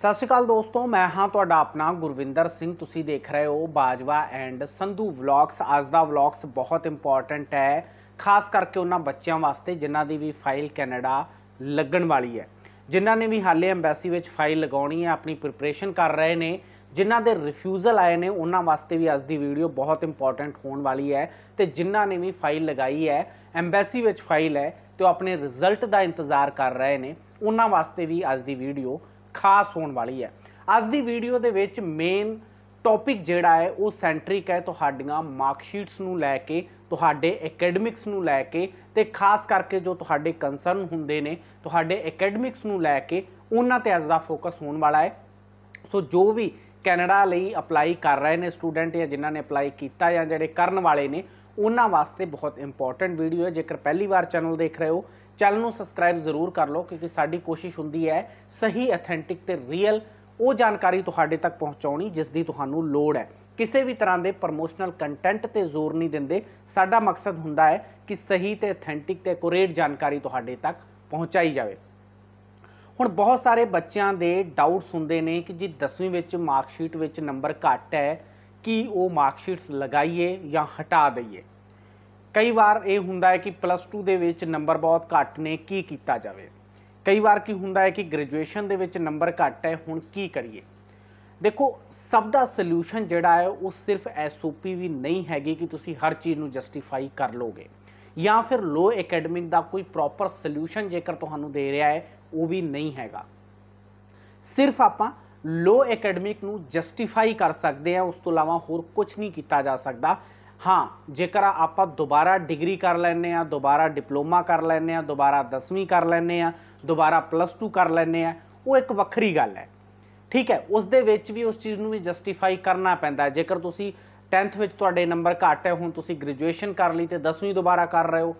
ਸਤਿ ਸ਼੍ਰੀ ਅਕਾਲ ਦੋਸਤੋ ਮੈਂ ਹਾਂ ਤੁਹਾਡਾ ਆਪਣਾ ਗੁਰਵਿੰਦਰ ਸਿੰਘ ਤੁਸੀਂ ਦੇਖ ਰਹੇ ਹੋ ਬਾਜਵਾ ਐਂਡ ਸੰਧੂ ਵਲੌਗਸ ਅੱਜ ਦਾ ਵਲੌਗਸ ਬਹੁਤ ਇੰਪੋਰਟੈਂਟ ਹੈ ਖਾਸ ਕਰਕੇ ਉਹਨਾਂ ਬੱਚਿਆਂ ਵਾਸਤੇ ਜਿਨ੍ਹਾਂ ਦੀ ਵੀ ਫਾਈਲ ਕੈਨੇਡਾ ਲੱਗਣ ਵਾਲੀ ਹੈ ਜਿਨ੍ਹਾਂ ਨੇ ਵੀ ਹਾਲੇ ਐਮਬੈਸੀ ਵਿੱਚ ਫਾਈਲ ਲਗਾਉਣੀ ਹੈ ਆਪਣੀ ਪ੍ਰਿਪਰੇਸ਼ਨ ਕਰ ਰਹੇ ਨੇ ਜਿਨ੍ਹਾਂ ਦੇ ਰਿਫਿਊਜ਼ਲ ਆਏ ਨੇ ਉਹਨਾਂ ਵਾਸਤੇ ਵੀ ਅੱਜ ਦੀ ਵੀਡੀਓ ਬਹੁਤ ਇੰਪੋਰਟੈਂਟ ਹੋਣ ਵਾਲੀ ਹੈ ਤੇ ਜਿਨ੍ਹਾਂ ਨੇ ਵੀ ਫਾਈਲ ਲਗਾਈ ਹੈ ਐਮਬੈਸੀ ਵਿੱਚ ਫਾਈਲ ਹੈ ਤੇ ਉਹ ਆਪਣੇ ਰਿਜ਼ਲਟ ਦਾ ਇੰਤਜ਼ਾਰ ਕਰ ਰਹੇ ਨੇ ਉਹਨਾਂ ਵਾਸਤੇ ਵੀ ਅੱਜ ਦੀ ਵੀਡੀਓ ਖਾਸ ਹੋਣ ਵਾਲੀ ਹੈ ਅੱਜ ਦੀ ਵੀਡੀਓ ਦੇ ਵਿੱਚ ਮੇਨ ਟੌਪਿਕ ਜਿਹੜਾ ਹੈ ਉਹ ਸੈਂਟ੍ਰਿਕ ਹੈ ਤੁਹਾਡੀਆਂ ਮਾਰਕ ਸ਼ੀਟਸ ਨੂੰ ਲੈ ਕੇ ਤੁਹਾਡੇ ਅਕੈਡਮਿਕਸ ਨੂੰ ਲੈ ਕੇ ਤੇ ਖਾਸ ਕਰਕੇ ਜੋ ਤੁਹਾਡੇ ਕੰਸਰਨ ਹੁੰਦੇ ਨੇ ਤੁਹਾਡੇ ਅਕੈਡਮਿਕਸ ਨੂੰ ਲੈ ਕੇ ਉਹਨਾਂ ਤੇ ਅੱਜ ਦਾ ਫੋਕਸ ਹੋਣ ਵਾਲਾ ਹੈ ਸੋ ਜੋ ਵੀ ਕੈਨੇਡਾ ਲਈ ਅਪਲਾਈ ਕਰ ਰਹੇ ਨੇ ਸਟੂਡੈਂਟ ਜਾਂ ਜਿਨ੍ਹਾਂ ਨੇ ਅਪਲਾਈ ਕੀਤਾ ਜਾਂ ਜਿਹੜੇ ਕਰਨ ਵਾਲੇ ਨੇ ਉਹਨਾਂ ਵਾਸਤੇ ਬਹੁਤ ਇੰਪੋਰਟੈਂਟ ਵੀਡੀਓ ਹੈ ਜੇਕਰ ਪਹਿਲੀ ਵਾਰ ਚੈਨਲ ਦੇਖ ਰਹੇ ਹੋ ਚੈਨਲ ਨੂੰ ਸਬਸਕ੍ਰਾਈਬ ਜ਼ਰੂਰ ਕਰ ਲਓ ਕਿਉਂਕਿ ਸਾਡੀ ਕੋਸ਼ਿਸ਼ ਹੁੰਦੀ ਹੈ ਸਹੀ ਅਥੈਂਟਿਕ ਤੇ ਰੀਅਲ ਉਹ ਜਾਣਕਾਰੀ ਤੁਹਾਡੇ ਤੱਕ ਪਹੁੰਚਾਉਣੀ ਜਿਸ ਦੀ ਤੁਹਾਨੂੰ ਲੋੜ ਹੈ ਕਿਸੇ ਵੀ ਤਰ੍ਹਾਂ ਦੇ ਪ੍ਰੋਮੋਸ਼ਨਲ ਕੰਟੈਂਟ ਤੇ ਜ਼ੋਰ ਨਹੀਂ ਦਿੰਦੇ ਸਾਡਾ ਮਕਸਦ ਹੁੰਦਾ ਹੈ ਕਿ ਸਹੀ ਤੇ ਅਥੈਂਟਿਕ ਤੇ ਕੋਰੇਟ ਜਾਣਕਾਰੀ ਤੁਹਾਡੇ ਤੱਕ ਪਹੁੰਚਾਈ ਜਾਵੇ ਹੁਣ ਬਹੁਤ ਸਾਰੇ ਬੱਚਿਆਂ ਦੇ ਡਾਊਟਸ ਹੁੰਦੇ ਨੇ ਕਿ ਜੀ 10ਵੀਂ ਵਿੱਚ ਮਾਰਕਸ਼ੀਟ ਵਿੱਚ ਨੰਬਰ ਘੱਟ ਹੈ ਕੀ ਉਹ ਮਾਰਕਸ਼ੀਟਸ ਲਗਾਈਏ ਜਾਂ ਹਟਾ ਦਈਏ ਕਈ ਵਾਰ ਇਹ ਹੁੰਦਾ ਹੈ ਕਿ ਪਲੱਸ 2 ਦੇ ਵਿੱਚ ਨੰਬਰ ਬਹੁਤ ਘੱਟ ਨੇ ਕੀ ਕੀਤਾ ਜਾਵੇ ਕਈ ਵਾਰ ਕੀ ਹੁੰਦਾ ਹੈ ਕਿ ਗ੍ਰੈਜੂਏਸ਼ਨ ਦੇ ਵਿੱਚ ਨੰਬਰ ਘੱਟ ਹੈ ਹੁਣ ਕੀ ਕਰੀਏ ਦੇਖੋ ਸਭ ਦਾ ਸੋਲੂਸ਼ਨ ਜਿਹੜਾ ਹੈ ਉਹ ਸਿਰਫ ਐਸਓਪੀ ਵੀ ਨਹੀਂ ਹੈਗੀ ਕਿ ਤੁਸੀਂ ਹਰ ਚੀਜ਼ ਨੂੰ ਜਸਟੀਫਾਈ ਕਰ ਲੋਗੇ ਜਾਂ ਫਿਰ ਲੋ ਅਕੈਡਮਿਕ ਦਾ ਕੋਈ ਪ੍ਰੋਪਰ ਸੋਲੂਸ਼ਨ ਜੇਕਰ ਤੁਹਾਨੂੰ ਦੇ ਰਿਹਾ ਹੈ ਉਹ ਵੀ ਨਹੀਂ ਹੈਗਾ ਸਿਰਫ ਆਪਾਂ ਲੋ ਅਕੈਡਮਿਕ ਨੂੰ ਜਸਟੀਫਾਈ ਕਰ ਸਕਦੇ ਆ ਉਸ ਤੋਂ ਇਲਾਵਾ ਹੋਰ ਕੁਝ ਨਹੀਂ ਕੀਤਾ ਜਾ ਸਕਦਾ ਹਾਂ ਜੇਕਰ ਆਪਾਂ ਦੁਬਾਰਾ ਡਿਗਰੀ ਕਰ ਲੈਨੇ ਆ ਦੁਬਾਰਾ ਡਿਪਲੋਮਾ ਕਰ ਲੈਨੇ ਆ ਦੁਬਾਰਾ 10ਵੀਂ ਕਰ ਲੈਨੇ ਆ ਦੁਬਾਰਾ ਪਲੱਸ 2 ਕਰ ਲੈਨੇ ਆ ਉਹ ਇੱਕ ਵੱਖਰੀ ਗੱਲ ਹੈ ਠੀਕ ਹੈ ਉਸ ਦੇ ਵਿੱਚ ਵੀ ਉਸ ਚੀਜ਼ ਨੂੰ ਵੀ ਜਸਟੀਫਾਈ ਕਰਨਾ ਪੈਂਦਾ ਹੈ ਜੇਕਰ ਤੁਸੀਂ 10th ਵਿੱਚ ਤੁਹਾਡੇ ਨੰਬਰ ਘੱਟ ਹੈ ਹੁਣ ਤੁਸੀਂ ਗ੍ਰੈਜੂਏਸ਼ਨ ਕਰ ਲਈ ਤੇ 10ਵੀਂ ਦੁਬਾਰਾ ਕਰ ਰਹੇ ਹੋ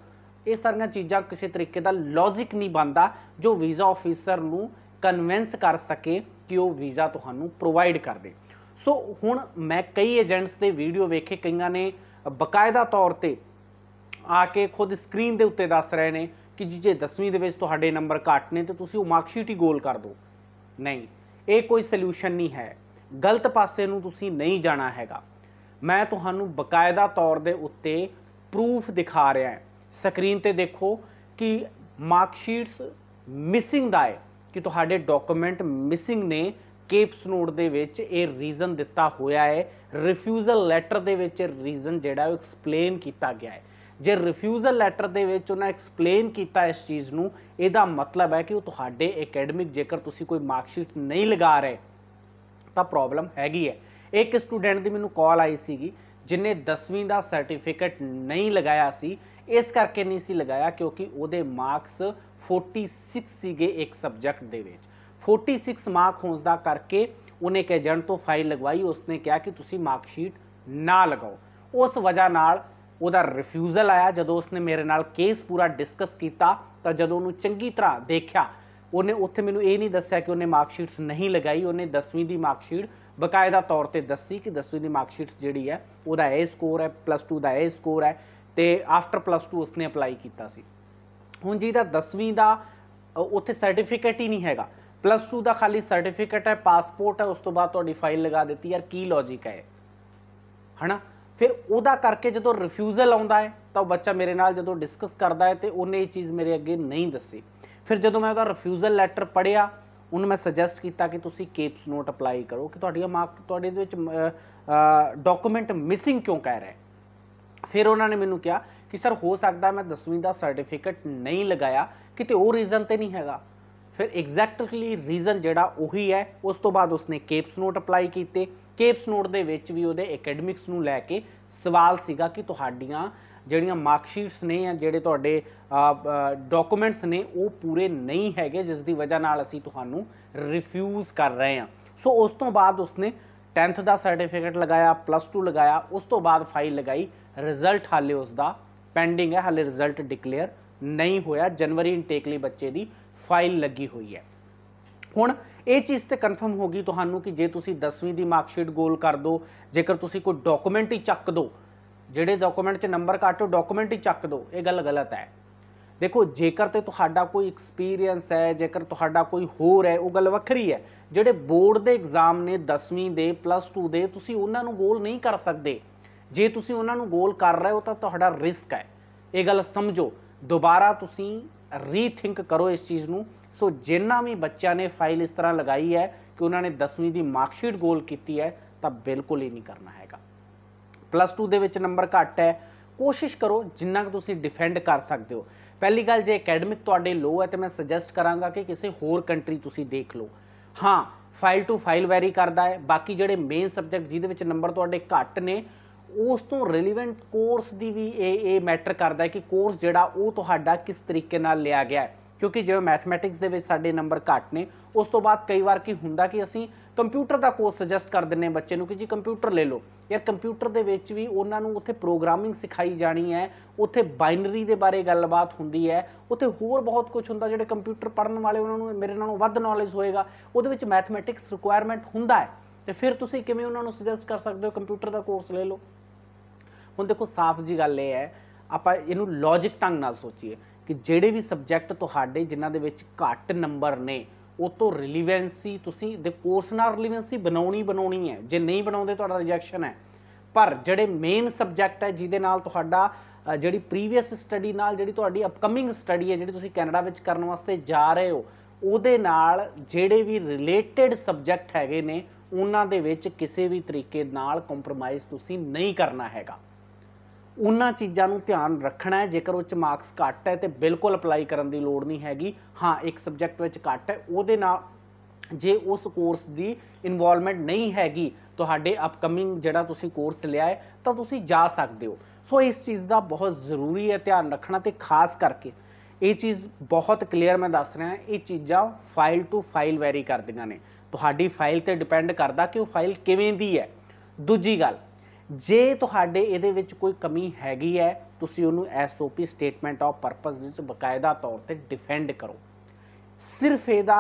ਇਹ ਸਾਰੀਆਂ ਚੀਜ਼ਾਂ ਕਿਸੇ ਤਰੀਕੇ ਦਾ ਲੌਜੀਕ ਨਹੀਂ ਬਣਦਾ ਜੋ ਵੀਜ਼ਾ ਆਫੀਸਰ ਨੂੰ ਕਨਵਿੰਸ ਕਰ ਸਕੇ ਕਿ ਉਹ ਵੀਜ਼ਾ ਤੁਹਾਨੂੰ ਪ੍ਰੋਵਾਈਡ ਕਰ ਦੇ ਸੋ ਹੁਣ ਮੈਂ ਕਈ ਏਜੰਟਸ ਦੇ ਵੀਡੀਓ ਵੇਖੇ ਕਈਆਂ ਨੇ ਬਕਾਇਦਾ ਤੌਰ ਤੇ ਆ ਕੇ ਖੁਦ ਸਕਰੀਨ ਦੇ ਉੱਤੇ ਦੱਸ ਰਹੇ ਨੇ ਕਿ ਜੇ 10ਵੀਂ ਦੇ ਵਿੱਚ ਤੁਹਾਡੇ ਨੰਬਰ ਘੱਟ ਨੇ ਤੇ ਤੁਸੀਂ ਉਹ ਮਾਰਕਸ਼ੀਟ ਹੀ ਗੋਲ ਕਰ ਦਿਓ ਨਹੀਂ ਇਹ ਕੋਈ ਸੋਲੂਸ਼ਨ ਨਹੀਂ ਹੈ ਗਲਤ ਪਾਸੇ ਨੂੰ ਤੁਸੀਂ ਨਹੀਂ ਜਾਣਾ ਹੈਗਾ ਮੈਂ ਤੁਹਾਨੂੰ ਬਕਾਇਦਾ ਤੌਰ ਦੇ ਉੱਤੇ ਪ੍ਰੂਫ ਦਿਖਾ ਰਿਹਾ ਹਾਂ ਸਕਰੀਨ ਤੇ ਦੇਖੋ ਕਿ ਮਾਰਕਸ਼ੀਟਸ ਮਿਸਿੰਗ ਦਾ ਹੈ ਕਿ ਤੁਹਾਡੇ ਡਾਕੂਮੈਂਟ ਮਿਸਿੰਗ ਨੇ ਕੇਪਸ ਨੋਟ ਦੇ ਵਿੱਚ ਇਹ ਰੀਜ਼ਨ ਦਿੱਤਾ ਹੋਇਆ ਹੈ ਰਿਫਿਊਜ਼ਲ ਲੈਟਰ ਦੇ ਵਿੱਚ ਰੀਜ਼ਨ ਜਿਹੜਾ ਉਹ ਐਕਸਪਲੇਨ ਕੀਤਾ ਗਿਆ ਹੈ ਜੇ ਰਿਫਿਊਜ਼ਲ ਲੈਟਰ ਦੇ ਵਿੱਚ ਉਹਨਾਂ ਐਕਸਪਲੇਨ ਕੀਤਾ ਇਸ ਚੀਜ਼ ਨੂੰ ਇਹਦਾ ਮਤਲਬ ਹੈ ਕਿ ਉਹ ਤੁਹਾਡੇ ਅਕੈਡਮਿਕ ਜੇਕਰ ਤੁਸੀਂ ਕੋਈ ਮਾਰਕਸ਼ੀਟ ਨਹੀਂ ਲਗਾ ਰਹੇ ਤਾਂ ਪ੍ਰੋਬਲਮ ਹੈਗੀ ਹੈ ਇੱਕ ਸਟੂਡੈਂਟ ਦੀ ਮੈਨੂੰ ਕਾਲ ਆਈ ਸੀਗੀ ਜਿਨੇ 10ਵੀਂ ਦਾ ਸਰਟੀਫਿਕੇਟ ਨਹੀਂ ਲਗਾਇਆ ਸੀ ਇਸ ਕਰਕੇ ਨਹੀਂ ਸੀ ਲਗਾਇਆ ਕਿਉਂਕਿ ਉਹਦੇ ਮਾਰਕਸ 46 ਸੀਗੇ ਇੱਕ ਸਬਜੈਕਟ ਦੇ ਵਿੱਚ 46 ਮਾਰਕ ਹੋਣ ਦਾ ਕਰਕੇ ਉਹਨੇ ਇੱਕ ਜਣ ਤੋਂ ਫਾਈਲ ਲਗਵਾਈ ਉਸਨੇ ਕਿਹਾ ਕਿ ਤੁਸੀਂ ਮਾਰਕ ਸ਼ੀਟ ਨਾ ਲਗਾਓ ਉਸ ਵਜ੍ਹਾ ਨਾਲ ਉਹਦਾ ਰਿਫਿਊਜ਼ਲ ਆਇਆ ਜਦੋਂ ਉਸਨੇ ਮੇਰੇ ਨਾਲ ਕੇਸ ਪੂਰਾ ਡਿਸਕਸ ਕੀਤਾ ਤਾਂ ਜਦੋਂ ਉਹਨੂੰ ਚੰਗੀ ਤਰ੍ਹਾਂ ਦੇਖਿਆ ਉਹਨੇ ਉੱਥੇ ਮੈਨੂੰ ਇਹ ਨਹੀਂ ਦੱਸਿਆ ਕਿ ਉਹਨੇ ਮਾਰਕ ਸ਼ੀਟਸ ਨਹੀਂ ਲਗਾਈ ਉਹਨੇ 10ਵੀਂ ਦੀ ਮਾਰਕ ਸ਼ੀਟ ਬਕਾਇਦਾ ਤੌਰ ਤੇ ਦੱਸੀ ਕਿ 10ਵੀਂ ਦੀ ਮਾਰਕ ਸ਼ੀਟਸ ਜਿਹੜੀ ਹੈ ਉਹਦਾ ਇਹ ਸਕੋਰ ਹੈ ਪਲੱਸ 2 ਦਾ ਇਹ ਸਕੋਰ ਹੈ ਤੇ ਆਫਟਰ ਪਲੱਸ 2 ਉਸਨੇ ਅਪਲਾਈ ਕੀਤਾ ਸੀ ਹੁਣ ਜੀ ਦਾ 10ਵੀਂ ਦਾ ਉੱਥੇ ਸਰਟੀਫਿਕੇਟ ਹੀ ਨਹੀਂ ਹੈਗਾ ਪਲੱਸ 2 ਦਾ ਖਾਲੀ ਸਰਟੀਫਿਕੇਟ ਹੈ ਪਾਸਪੋਰਟ ਹੈ ਉਸ ਤੋਂ ਬਾਅਦ ਤੁਹਾਡੀ ਫਾਈਲ ਲਗਾ ਦਿੱਤੀ ਯਾਰ ਕੀ ਲੌਜੀਕ ਹੈ ਹਨਾ ਫਿਰ ਉਹਦਾ ਕਰਕੇ ਜਦੋਂ ਰਿਫਿਊਜ਼ਲ ਆਉਂਦਾ ਹੈ ਤਾਂ ਉਹ ਬੱਚਾ ਮੇਰੇ ਨਾਲ ਜਦੋਂ ਡਿਸਕਸ ਕਰਦਾ ਹੈ ਤੇ ਉਹਨੇ ਇਹ ਚੀਜ਼ ਮੇਰੇ ਅੱਗੇ ਨਹੀਂ ਦੱਸੀ ਫਿਰ ਜਦੋਂ ਮੈਂ ਉਹਦਾ ਰਿਫਿਊਜ਼ਲ ਲੈਟਰ ਪੜ੍ਹਿਆ ਉਹਨੂੰ ਮੈਂ ਸੁਜੈਸਟ ਕੀਤਾ ਕਿ ਤੁਸੀਂ ਕੇਪਸ ਨੋਟ ਅਪਲਾਈ ਕਰੋ ਕਿ ਤੁਹਾਡੀਆਂ ਮਾਰਕ ਤੁਹਾਡੇ ਦੇ ਵਿੱਚ ਡਾਕੂਮੈਂਟ ਮਿਸਿੰਗ ਕਿਉਂ ਕਹਿ ਰਿਹਾ ਫਿਰ ਉਹਨਾਂ ਨੇ ਮੈਨੂੰ ਕਿਹਾ ਕਿ ਸਰ ਹੋ ਸਕਦਾ ਮੈਂ 10ਵੀਂ ਦਾ ਸਰਟੀਫਿਕੇਟ ਨਹੀਂ ਲਗਾਇਆ ਕਿਤੇ ਉਹ ਰੀਜ਼ਨ ਤੇ ਨਹੀਂ ਹੈਗਾ ਫਿਰ ਐਗਜ਼ੈਕਟਲੀ ਰੀਜ਼ਨ ਜਿਹੜਾ ਉਹੀ ਹੈ ਉਸ ਤੋਂ ਬਾਅਦ ਉਸਨੇ ਕੇਪਸ ਨੋਟ ਅਪਲਾਈ ਕੀਤੇ ਕੇਪਸ ਨੋਟ ਦੇ ਵਿੱਚ ਵੀ ਉਹਦੇ ਅਕੈਡਮਿਕਸ ਨੂੰ ਲੈ ਕੇ ਸਵਾਲ ਸੀਗਾ ਕਿ ਤੁਹਾਡੀਆਂ ਜਿਹੜੀਆਂ ਮਾਰਕਸ਼ੀਟਸ ਨੇ ਜਾਂ ਜਿਹੜੇ ਤੁਹਾਡੇ ਡਾਕੂਮੈਂਟਸ ਨੇ ਉਹ ਪੂਰੇ ਨਹੀਂ ਹੈਗੇ ਜਿਸ ਦੀ ਵਜ੍ਹਾ ਨਾਲ ਅਸੀਂ ਤੁਹਾਨੂੰ ਰਿਫਿਊਜ਼ ਕਰ ਰਹੇ ਹਾਂ ਸੋ ਉਸ ਤੋਂ ਬਾਅਦ ਉਸਨੇ 10th ਦਾ ਸਰਟੀਫਿਕੇਟ ਲਗਾਇਆ ਪਲੱਸ 2 ਲਗਾਇਆ ਉਸ ਤੋਂ ਬਾਅਦ ਫਾਈਲ ਲਗਾਈ ਰਿਜ਼ਲਟ ਹਾਲੇ ਉਸ ਦਾ ਪੈਂਡਿੰਗ ਹੈ ਹਾਲੇ ਰਿਜ਼ਲਟ ਡਿਕਲੇਅਰ ਨਹੀਂ ਹੋਇਆ ਜਨਵਰੀ ਇਨਟੇਕ ਲਈ ਬੱਚੇ ਦੀ ਫਾਈਲ ਲੱਗੀ ਹੋਈ ਹੈ ਹੁਣ ਇਹ ਚੀਜ਼ ਤੇ ਕਨਫਰਮ ਹੋ ਗਈ ਤੁਹਾਨੂੰ ਕਿ ਜੇ ਤੁਸੀਂ 10ਵੀਂ ਦੀ ਮਾਰਕਸ਼ੀਟ ਗੋਲ ਕਰ ਦੋ ਜੇਕਰ ਤੁਸੀਂ ਕੋਈ ਡਾਕੂਮੈਂਟ ਹੀ ਚੱਕ ਦੋ ਜਿਹੜੇ ਡਾਕੂਮੈਂਟ 'ਚ ਨੰਬਰ ਘੱਟ ਹੋ ਡਾਕੂਮੈਂਟ ਹੀ ਚੱਕ ਦੋ ਇਹ ਗੱਲ ਗਲਤ ਹੈ ਦੇਖੋ ਜੇਕਰ ਤੇ ਤੁਹਾਡਾ ਕੋਈ ਐਕਸਪੀਰੀਅੰਸ ਹੈ ਜੇਕਰ ਤੁਹਾਡਾ ਕੋਈ ਹੋਰ ਹੈ ਉਹ ਗੱਲ ਵੱਖਰੀ ਹੈ ਜਿਹੜੇ ਬੋਰਡ ਦੇ ਐਗਜ਼ਾਮ ਨੇ 10ਵੀਂ ਦੇ ਪਲੱਸ 2 ਦੇ ਤੁਸੀਂ ਉਹਨਾਂ ਨੂੰ ਗੋਲ ਨਹੀਂ ਕਰ ਸਕਦੇ ਜੇ ਤੁਸੀਂ ਉਹਨਾਂ ਨੂੰ ਗੋਲ ਕਰ ਰਹੇ ਹੋ ਤਾਂ ਤੁਹਾਡਾ ਰਿਸਕ ਹੈ ਇਹ ਗੱਲ ਸਮਝੋ ਦੁਬਾਰਾ ਤੁਸੀਂ ਰੀਥਿੰਕ ਕਰੋ ਇਸ ਚੀਜ਼ ਨੂੰ ਸੋ ਜਿੰਨਾ ਵੀ ਬੱਚਿਆਂ ਨੇ ਫਾਈਲ ਇਸ ਤਰ੍ਹਾਂ ਲਗਾਈ ਹੈ ਕਿ ਉਹਨਾਂ ਨੇ 10ਵੀਂ ਦੀ ਮਾਰਕਸ਼ੀਟ ਗੋਲ ਕੀਤੀ ਹੈ ਤਾਂ ਬਿਲਕੁਲ ਹੀ ਨਹੀਂ ਕਰਨਾ ਹੈਗਾ ਪਲੱਸ 2 ਦੇ ਵਿੱਚ ਨੰਬਰ ਘੱਟ ਹੈ ਕੋਸ਼ਿਸ਼ ਕਰੋ ਜਿੰਨਾ ਕਿ ਤੁਸੀਂ ਡਿਫੈਂਡ ਕਰ ਸਕਦੇ ਹੋ ਪਹਿਲੀ ਗੱਲ ਜੇ ਅਕੈਡਮਿਕ ਤੁਹਾਡੇ ਲੋ ਹੈ ਤੇ ਮੈਂ ਸੁਜੈਸਟ ਕਰਾਂਗਾ ਕਿ ਕਿਸੇ ਹੋਰ ਕੰਟਰੀ ਤੁਸੀਂ ਦੇਖ ਲਓ ਹਾਂ ਫਾਈਲ ਟੂ ਫਾਈਲ ਵੈਰੀ ਕਰਦਾ ਹੈ ਬਾਕੀ ਜਿਹੜੇ ਮੇਨ ਸਬਜੈਕਟ ਜਿਹਦੇ ਵਿੱਚ ਨੰਬਰ ਤੁਹਾਡੇ ਘੱਟ ਨੇ ਉਸ ਤੋਂ ਰਿਲੇਵੈਂਟ ਕੋਰਸ ਦੀ ਵੀ ਇਹ ਇਹ ਮੈਟਰ ਕਰਦਾ ਹੈ ਕਿ ਕੋਰਸ ਜਿਹੜਾ ਉਹ ਤੁਹਾਡਾ ਕਿਸ ਤਰੀਕੇ ਨਾਲ ਲਿਆ ਗਿਆ ਕਿਉਂਕਿ ਜਿਵੇਂ ਮੈਥਮੈਟਿਕਸ ਦੇ ਵਿੱਚ ਸਾਡੇ ਨੰਬਰ ਘੱਟ ਨੇ ਉਸ ਤੋਂ ਬਾਅਦ ਕਈ ਵਾਰ ਕੀ ਹੁੰਦਾ ਕਿ ਅਸੀਂ ਕੰਪਿਊਟਰ ਦਾ ਕੋਰਸ ਸੁਜੈਸਟ ਕਰ ਦਿੰਨੇ ਬੱਚੇ ਨੂੰ ਕਿ ਜੀ ਕੰਪਿਊਟਰ ਲੈ ਲਓ ਯਾਰ ਕੰਪਿਊਟਰ ਦੇ ਵਿੱਚ ਵੀ ਉਹਨਾਂ ਨੂੰ ਉੱਥੇ ਪ੍ਰੋਗਰਾਮਿੰਗ ਸਿਖਾਈ ਜਾਣੀ ਹੈ ਉੱਥੇ ਬਾਈਨਰੀ ਦੇ ਬਾਰੇ ਗੱਲਬਾਤ ਹੁੰਦੀ ਹੈ ਉੱਥੇ ਹੋਰ ਬਹੁਤ ਕੁਝ ਹੁੰਦਾ ਜਿਹੜੇ ਕੰਪਿਊਟਰ ਪੜਨ ਵਾਲੇ ਉਹਨਾਂ ਨੂੰ ਮੇਰੇ ਨਾਲੋਂ ਵੱਧ ਨੌਲੇਜ ਹੋਏਗਾ ਉਹਦੇ ਵਿੱਚ ਮੈਥਮੈਟਿਕਸ ਰਿਕੁਆਇਰਮੈਂਟ ਹੁੰਦਾ ਹੈ ਤੇ ਫਿਰ ਤੁਸੀਂ ਕਿਵੇਂ ਉਹਨਾਂ ਨੂੰ ਸੁਜੈਸਟ ਕਰ ਸਕਦੇ ਹੋ ਕੰਪਿਊਟਰ ਦਾ ਕੋਰਸ ਲੈ ਲਓ ਹੁਣ ਦੇਖੋ ਸਾਫ਼ ਜੀ ਗੱਲ ਇਹ ਹੈ ਆਪਾਂ ਇਹਨੂੰ ਲੌਜੀਕ ਢੰਗ ਨਾਲ ਸੋਚੀਏ ਕਿ ਜਿਹੜੇ ਵੀ ਸਬਜੈਕਟ ਤੁਹਾਡੇ ਜਿਨ੍ਹਾਂ ਦੇ ਵਿੱਚ ਘੱਟ ਨੰਬਰ ਨੇ ਉਹ ਤੋਂ ਰਿਲੀਵੈਂਸੀ ਤੁਸੀਂ ਦੇ ਕੋਰਸ ਨਾਲ ਰਿਲੀਵੈਂਸੀ ਬਣਾਉਣੀ ਬਣਾਉਣੀ ਹੈ ਜੇ ਨਹੀਂ ਬਣਾਉਂਦੇ ਤੁਹਾਡਾ ਰਿਜੈਕਸ਼ਨ ਹੈ ਪਰ ਜਿਹੜੇ ਮੇਨ ਸਬਜੈਕਟ ਹੈ ਜਿਹਦੇ ਨਾਲ ਤੁਹਾਡਾ ਜਿਹੜੀ ਪ੍ਰੀਵੀਅਸ ਸਟੱਡੀ ਨਾਲ ਜਿਹੜੀ ਤੁਹਾਡੀ ਅਪਕਮਿੰਗ ਸਟੱਡੀ ਹੈ ਜਿਹੜੀ ਤੁਸੀਂ ਕੈਨੇਡਾ ਵਿੱਚ ਕਰਨ ਵਾਸਤੇ ਜਾ ਰਹੇ ਹੋ ਉਹਦੇ ਨਾਲ ਜਿਹੜੇ ਵੀ ਰਿਲੇਟਡ ਸਬਜੈਕਟ ਹੈਗੇ ਨੇ ਉਹਨਾਂ ਦੇ ਵਿੱਚ ਕਿਸੇ ਵੀ ਤਰੀਕੇ ਨਾਲ ਕੰਪਰੋਮਾਈਜ਼ ਤੁਸੀਂ ਨਹੀਂ ਕਰਨਾ ਹੈਗਾ ਉਹਨਾਂ ਚੀਜ਼ਾਂ ਨੂੰ ਧਿਆਨ ਰੱਖਣਾ ਹੈ ਜੇਕਰ ਉਹ ਚ ਮਾਰਕਸ ਘੱਟ ਹੈ ਤੇ ਬਿਲਕੁਲ ਅਪਲਾਈ ਕਰਨ ਦੀ ਲੋੜ ਨਹੀਂ ਹੈਗੀ ਹਾਂ ਇੱਕ ਸਬਜੈਕਟ ਵਿੱਚ ਘੱਟ ਹੈ ਉਹਦੇ ਨਾਲ ਜੇ ਉਸ ਕੋਰਸ ਦੀ ਇਨਵੋਲਵਮੈਂਟ ਨਹੀਂ ਹੈਗੀ ਤੁਹਾਡੇ ਅਪਕਮਿੰਗ ਜਿਹੜਾ ਤੁਸੀਂ ਕੋਰਸ ਲਿਆ ਹੈ ਤਾਂ ਤੁਸੀਂ ਜਾ ਸਕਦੇ ਹੋ ਸੋ ਇਸ ਚੀਜ਼ ਦਾ ਬਹੁਤ ਜ਼ਰੂਰੀ ਹੈ ਧਿਆਨ ਰੱਖਣਾ ਤੇ ਖਾਸ ਕਰਕੇ ਇਹ ਚੀਜ਼ ਬਹੁਤ ਕਲੀਅਰ ਮੈਂ ਦੱਸ ਰਿਹਾ ਇਹ ਚੀਜ਼ਾਂ ਫਾਈਲ ਟੂ ਫਾਈਲ ਵੈਰੀ ਕਰਦੀਆਂ ਨੇ ਤੁਹਾਡੀ ਫਾਈਲ ਤੇ ਡਿਪੈਂਡ ਕਰਦਾ ਕਿ ਉਹ ਫਾਈਲ ਕਿਵੇਂ ਦੀ ਹੈ ਦੂਜੀ ਗੱਲ ਜੇ ਤੁਹਾਡੇ ਇਹਦੇ ਵਿੱਚ ਕੋਈ ਕਮੀ ਹੈਗੀ ਹੈ ਤੁਸੀਂ ਉਹਨੂੰ ਐਸਓਪੀ ਸਟੇਟਮੈਂਟ ਆਫ ਪਰਪਸ ਵਿੱਚ ਬਕਾਇਦਾ ਤੌਰ ਤੇ ਡਿਫੈਂਡ ਕਰੋ ਸਿਰਫ ਇਹਦਾ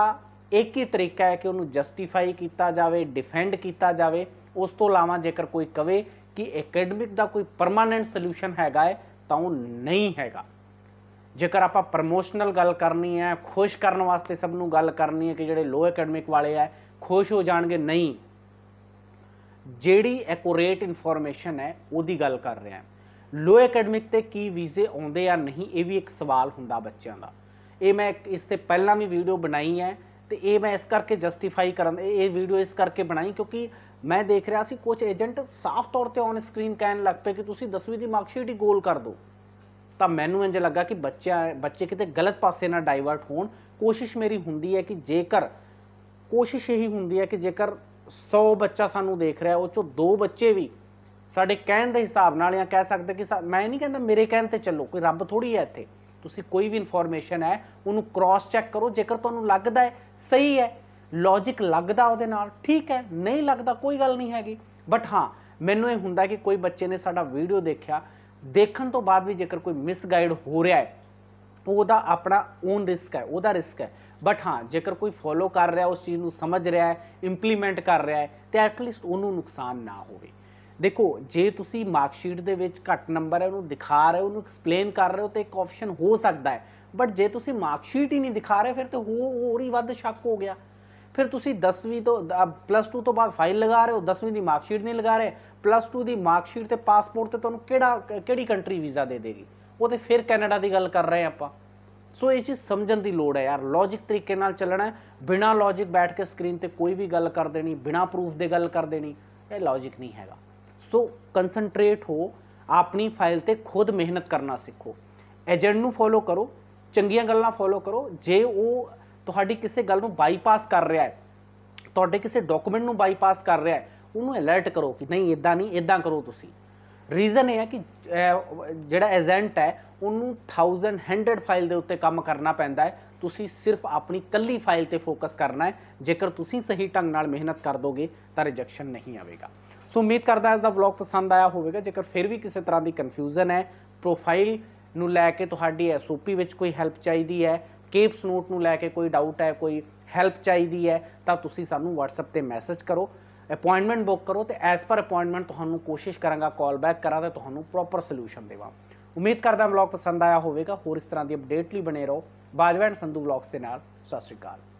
ਇੱਕ ਹੀ ਤਰੀਕਾ ਹੈ ਕਿ ਉਹਨੂੰ ਜਸਟੀਫਾਈ ਕੀਤਾ ਜਾਵੇ ਡਿਫੈਂਡ ਕੀਤਾ ਜਾਵੇ ਉਸ ਤੋਂ ਇਲਾਵਾ ਜੇਕਰ ਕੋਈ ਕਵੇ ਕਿ ਅਕੈਡਮਿਕ ਦਾ ਕੋਈ ਪਰਮਾਨੈਂਟ ਸੋਲੂਸ਼ਨ ਹੈਗਾ ਹੈ ਤਾਂ ਉਹ ਨਹੀਂ ਹੈਗਾ ਜੇਕਰ ਆਪਾਂ ਪ੍ਰੋਮੋਸ਼ਨਲ ਗੱਲ ਕਰਨੀ ਹੈ ਖੁਸ਼ ਕਰਨ ਵਾਸਤੇ ਸਭ ਨੂੰ ਗੱਲ ਕਰਨੀ ਹੈ ਕਿ ਜਿਹੜੇ ਲੋ ਅਕੈਡਮਿਕ ਵਾਲੇ ਆ ਖੁਸ਼ ਹੋ ਜਾਣਗੇ ਨਹੀਂ ਜਿਹੜੀ ਐਕੂਰੇਟ ਇਨਫੋਰਮੇਸ਼ਨ ਹੈ ਉਹਦੀ ਗੱਲ ਕਰ ਰਿਹਾ ਹਾਂ ਲੋ ਅਕੈਡਮਿਕ ਤੇ ਕੀ ਵੀਜ਼ੇ ਆਉਂਦੇ ਆ ਨਹੀਂ ਇਹ ਵੀ ਇੱਕ ਸਵਾਲ ਹੁੰਦਾ ਬੱਚਿਆਂ ਦਾ ਇਹ ਮੈਂ ਇਸ ਤੇ ਪਹਿਲਾਂ ਵੀ ਵੀਡੀਓ ਬਣਾਈ ਹੈ ਤੇ ਇਹ ਮੈਂ ਇਸ ਕਰਕੇ ਜਸਟੀਫਾਈ ਕਰਨ ਇਹ ਵੀਡੀਓ ਇਸ ਕਰਕੇ ਬਣਾਈ ਕਿਉਂਕਿ ਮੈਂ ਦੇਖ ਰਿਹਾ ਸੀ ਕੁਝ ਏਜੰਟ ਸਾਫ਼ ਤੌਰ ਤੇ ਔਨ ਸਕਰੀਨ ਕਹਿਣ ਲੱਗ ਪਏ ਕਿ ਤੁਸੀਂ 10ਵੀਂ ਦੀ ਮਾਰਕਸ਼ੀਟ ਹੀ ਗੋਲ ਕਰ ਦਿਓ ਤਾਂ ਮੈਨੂੰ ਇੰਜ ਲੱਗਾ ਕਿ ਬੱਚਾ ਬੱਚੇ ਕਿਤੇ ਗਲਤ ਪਾਸੇ ਨਾ ਡਾਈਵਰਟ ਹੋਣ ਕੋਸ਼ਿਸ਼ ਮੇਰੀ ਹੁੰਦੀ ਹੈ ਕਿ ਜੇਕਰ ਕੋਸ਼ਿਸ਼ ਇਹੀ ਹੁੰਦੀ ਹੈ ਕਿ ਜੇਕਰ 100 ਬੱਚਾ ਸਾਨੂੰ ਦੇਖ ਰਿਹਾ ਉਹ ਚੋਂ ਦੋ ਬੱਚੇ ਵੀ ਸਾਡੇ ਕਹਿਣ ਦੇ ਹਿਸਾਬ ਨਾਲ ਜਾਂ ਕਹਿ ਸਕਦੇ ਕਿ ਮੈਂ ਨਹੀਂ ਕਹਿੰਦਾ ਮੇਰੇ ਕਹਿਣ ਤੇ ਚੱਲੋ ਕੋਈ ਰੱਬ ਥੋੜੀ ਹੈ ਇੱਥੇ ਤੁਸੀਂ ਕੋਈ ਵੀ ਇਨਫੋਰਮੇਸ਼ਨ ਹੈ ਉਹਨੂੰ ਕ੍ਰਾਸ ਚੈੱਕ ਕਰੋ ਜੇਕਰ ਤੁਹਾਨੂੰ ਲੱਗਦਾ ਹੈ ਸਹੀ ਹੈ ਲੌਜੀਕ ਲੱਗਦਾ ਉਹਦੇ ਨਾਲ ਠੀਕ ਹੈ ਨਹੀਂ ਲੱਗਦਾ ਕੋਈ ਗੱਲ ਨਹੀਂ ਹੈਗੀ ਬਟ ਹਾਂ ਮੈਨੂੰ ਇਹ ਹੁੰਦਾ ਕਿ ਕੋਈ ਬੱਚੇ ਨੇ ਸਾਡਾ ਵੀਡੀਓ ਦੇਖਿਆ ਦੇਖਣ ਤੋਂ ਬਾਅਦ ਵੀ ਜੇਕਰ ਕੋਈ ਮਿਸਗਾਈਡ ਹੋ ਰਿਹਾ ਹੈ ਉਹਦਾ ਆਪਣਾ ਓਨ ਰਿਸਕ ਹੈ ਉਹਦਾ ਰਿਸਕ ਹੈ ਬਟ ਹਾਂ ਜੇਕਰ ਕੋਈ ਫੋਲੋ ਕਰ ਰਿਹਾ ਉਸ ਚੀਜ਼ ਨੂੰ ਸਮਝ ਰਿਹਾ ਹੈ ਇੰਪਲੀਮੈਂਟ ਕਰ ਰਿਹਾ ਹੈ ਤੇ ਐਟਲੀਸਟ ਉਹਨੂੰ ਨੁਕਸਾਨ ਨਾ ਹੋਵੇ ਦੇਖੋ ਜੇ ਤੁਸੀਂ ਮਾਰਕ ਸ਼ੀਟ ਦੇ ਵਿੱਚ ਘੱਟ ਨੰਬਰ ਹੈ ਉਹਨੂੰ ਦਿਖਾ ਰਹੇ ਹੋ ਉਹਨੂੰ ਐਕਸਪਲੇਨ ਕਰ ਰਹੇ ਹੋ ਤੇ ਇੱਕ ਆਪਸ਼ਨ ਹੋ ਸਕਦਾ ਹੈ ਬਟ ਜੇ ਤੁਸੀਂ ਮਾਰਕ ਸ਼ੀਟ ਹੀ ਨਹੀਂ ਦਿਖਾ ਰਹੇ ਫਿਰ ਤੇ ਹੋ ਹੋਰ ਹੀ ਵੱਧ ਸ਼ੱਕ ਹੋ ਗਿਆ ਫਿਰ ਤੁਸੀਂ 10ਵੀਂ ਤੋਂ ਪਲੱਸ 2 ਤੋਂ ਬਾਅਦ ਫਾਈਲ ਲਗਾ ਰਹੇ ਹੋ 10ਵੀਂ ਦੀ ਮਾਰਕ ਸ਼ੀਟ ਨਹੀਂ ਲਗਾ ਰਹੇ ਪਲੱਸ 2 ਦੀ ਮਾਰਕ ਸ਼ੀਟ ਤੇ ਪਾਸਪੋਰਟ ਤੇ ਤੁਹਾਨੂੰ ਕਿਹੜਾ ਕਿਹੜੀ ਕੰਟਰੀ ਵੀਜ਼ਾ ਦੇ ਦੇਗੀ ਉਹ ਤੇ ਫਿਰ ਕੈਨੇਡਾ ਦੀ ਗੱਲ ਕਰ ਰਹੇ ਆਪਾਂ ਸੋ ਇਹ ਚੀਜ਼ ਸਮਝਣ ਦੀ ਲੋੜ ਹੈ ਯਾਰ ਲੌਜੀਕ ਤਰੀਕੇ ਨਾਲ ਚੱਲਣਾ ਹੈ ਬਿਨਾ ਲੌਜੀਕ ਬੈਠ ਕੇ ਸਕਰੀਨ ਤੇ ਕੋਈ ਵੀ ਗੱਲ ਕਰ ਦੇਣੀ ਬਿਨਾ ਪ੍ਰੂਫ ਦੇ ਗੱਲ ਕਰ ਦੇਣੀ ਇਹ ਲੌਜੀਕ ਨਹੀਂ ਹੈਗਾ ਸੋ ਕਨਸੈਂਟਰੇਟ ਹੋ ਆਪਣੀ ਫਾਈਲ ਤੇ ਖੁਦ ਮਿਹਨਤ ਕਰਨਾ ਸਿੱਖੋ ਏਜੰਟ ਨੂੰ ਫੋਲੋ ਕਰੋ ਚੰਗੀਆਂ ਗੱਲਾਂ ਫੋਲੋ ਕਰੋ ਜੇ ਉਹ ਤੁਹਾਡੀ ਕਿਸੇ ਗੱਲ ਨੂੰ ਬਾਈਪਾਸ ਕਰ ਰਿਹਾ ਹੈ ਤੁਹਾਡੇ ਕਿਸੇ ਡਾਕੂਮੈਂਟ ਨੂੰ ਬਾਈਪਾਸ ਕਰ ਰਿਹਾ ਹੈ ਉਹਨੂੰ ਅਲਰਟ ਕਰੋ ਕਿ ਨਹੀਂ ਇਦਾਂ ਨਹੀਂ ਇਦਾਂ ਕਰੋ ਤੁਸੀਂ ਰੀਜ਼ਨ ਇਹ ਹੈ ਕਿ ਜਿਹੜਾ ਏਜੰਟ ਹੈ ਉਹਨੂੰ 1100 ਫਾਈਲ ਦੇ ਉੱਤੇ ਕੰਮ ਕਰਨਾ ਪੈਂਦਾ ਹੈ ਤੁਸੀਂ ਸਿਰਫ ਆਪਣੀ ਕੱਲੀ ਫਾਈਲ ਤੇ ਫੋਕਸ ਕਰਨਾ ਹੈ ਜੇਕਰ ਤੁਸੀਂ ਸਹੀ ਢੰਗ ਨਾਲ ਮਿਹਨਤ ਕਰ ਦੋਗੇ ਤਾਂ ਰਿਜੈਕਸ਼ਨ ਨਹੀਂ ਆਵੇਗਾ ਸੋ ਉਮੀਦ ਕਰਦਾ ਇਸ ਦਾ ਵਲੌਗ ਪਸੰਦ ਆਇਆ ਹੋਵੇਗਾ ਜੇਕਰ ਫਿਰ ਵੀ ਕਿਸੇ ਤਰ੍ਹਾਂ ਦੀ ਕਨਫਿਊਜ਼ਨ ਹੈ ਪ੍ਰੋਫਾਈਲ ਨੂੰ ਲੈ ਕੇ ਤੁਹਾਡੀ ਐਸਓਪੀ ਵਿੱਚ ਕੋਈ ਹੈਲਪ ਚਾਹੀਦੀ ਹੈ ਕੇਪਸ ਨੋਟ ਨੂੰ ਲੈ ਕੇ ਕੋਈ ਡਾਊਟ ਹੈ ਕੋਈ ਹੈਲਪ ਚਾਹੀਦੀ ਹੈ ਤਾਂ ਤੁਸੀਂ ਸਾਨੂੰ WhatsApp ਤੇ ਮੈਸੇਜ ਕਰੋ ਅਪਾਇੰਟਮੈਂਟ ਬੁੱਕ ਕਰੋ ਤੇ ਐਸ ਪਰ ਅਪਾਇੰਟਮੈਂਟ ਤੁਹਾਨੂੰ ਕੋਸ਼ਿਸ਼ ਕਰਾਂਗਾ ਕਾਲ ਬੈਕ ਕਰਾਂ ਤੇ ਤੁਹਾਨੂੰ ਪ੍ਰੋਪਰ ਸੋਲੂਸ਼ਨ ਦੇਵਾਂ ਉਮੀਦ ਕਰਦਾ ਵਲੌਗ ਪਸੰਦ ਆਇਆ ਹੋਵੇਗਾ ਹੋਰ ਇਸ ਤਰ੍ਹਾਂ ਦੀ ਅਪਡੇਟ ਲਈ ਬਨੇ ਰਹੋ ਬਾਜਵਾ ਐਂਡ ਸੰਧੂ ਵਲੌਗਸ ਦੇ ਨਾਲ ਸਤਿ ਸ਼੍ਰੀ ਅਕਾਲ